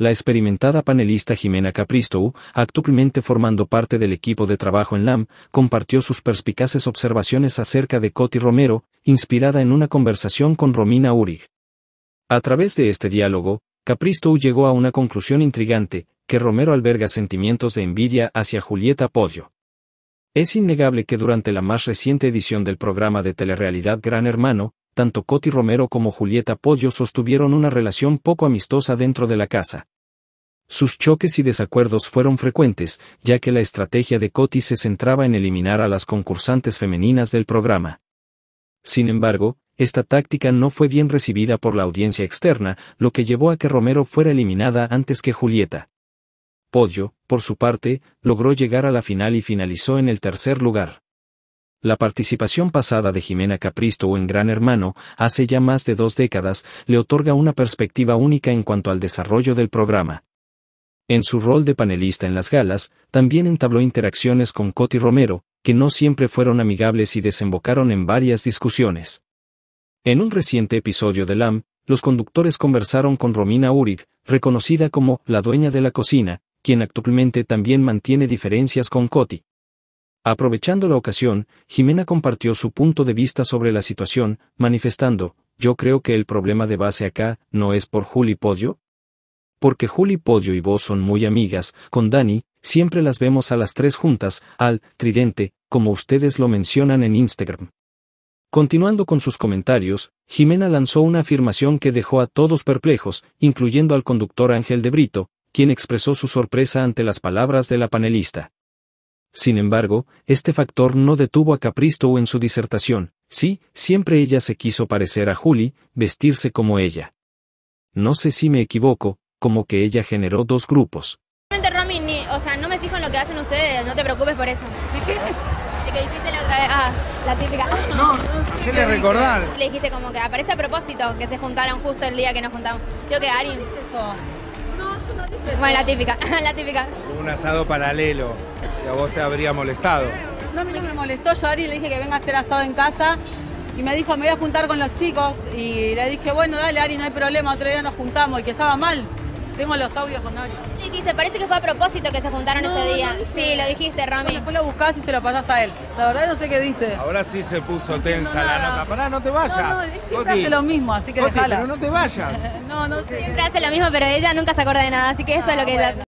La experimentada panelista Jimena Capristo, actualmente formando parte del equipo de trabajo en LAM, compartió sus perspicaces observaciones acerca de Coti Romero, inspirada en una conversación con Romina Urig. A través de este diálogo, Capristo llegó a una conclusión intrigante, que Romero alberga sentimientos de envidia hacia Julieta Podio. Es innegable que durante la más reciente edición del programa de telerrealidad Gran Hermano, tanto Coti Romero como Julieta Pollo sostuvieron una relación poco amistosa dentro de la casa. Sus choques y desacuerdos fueron frecuentes, ya que la estrategia de Coti se centraba en eliminar a las concursantes femeninas del programa. Sin embargo, esta táctica no fue bien recibida por la audiencia externa, lo que llevó a que Romero fuera eliminada antes que Julieta. Pollo, por su parte, logró llegar a la final y finalizó en el tercer lugar. La participación pasada de Jimena Capristo en Gran Hermano, hace ya más de dos décadas, le otorga una perspectiva única en cuanto al desarrollo del programa. En su rol de panelista en las galas, también entabló interacciones con Coti Romero, que no siempre fueron amigables y desembocaron en varias discusiones. En un reciente episodio de LAM, los conductores conversaron con Romina Urig, reconocida como la dueña de la cocina, quien actualmente también mantiene diferencias con Coti. Aprovechando la ocasión, Jimena compartió su punto de vista sobre la situación, manifestando, yo creo que el problema de base acá no es por Juli Podio. Porque Juli Podio y vos son muy amigas, con Dani, siempre las vemos a las tres juntas, al tridente, como ustedes lo mencionan en Instagram. Continuando con sus comentarios, Jimena lanzó una afirmación que dejó a todos perplejos, incluyendo al conductor Ángel de Brito, quien expresó su sorpresa ante las palabras de la panelista. Sin embargo, este factor no detuvo a Capristo en su disertación. Sí, siempre ella se quiso parecer a Julie, vestirse como ella. No sé si me equivoco, como que ella generó dos grupos. o sea, no me fijo en lo que hacen ustedes, no te preocupes por eso. ¿De qué? De que la otra vez, ah, la típica. No, le recordar. Le dijiste como que aparece a propósito, que se juntaron justo el día que nos juntamos. Yo que Ari. No, no te Bueno, la típica, la típica. Un asado paralelo. ¿Y a vos te habría molestado? No, no me molestó, yo Ari le dije que venga a hacer asado en casa y me dijo, me voy a juntar con los chicos y le dije, bueno, dale Ari, no hay problema, otro día nos juntamos y que estaba mal. Tengo los audios con Ari. Dijiste, parece que fue a propósito que se juntaron ese día. sí, lo dijiste, Rami. después lo buscás y se lo pasás a él. La verdad no sé qué dice. Ahora sí se puso tensa la nota. Pará, no te vayas. No, no, siempre hace lo mismo, así que Coti, pero no te vayas. no, no sé. Siempre hace lo mismo, pero ella nunca se acuerda de nada, así que eso es lo ah, que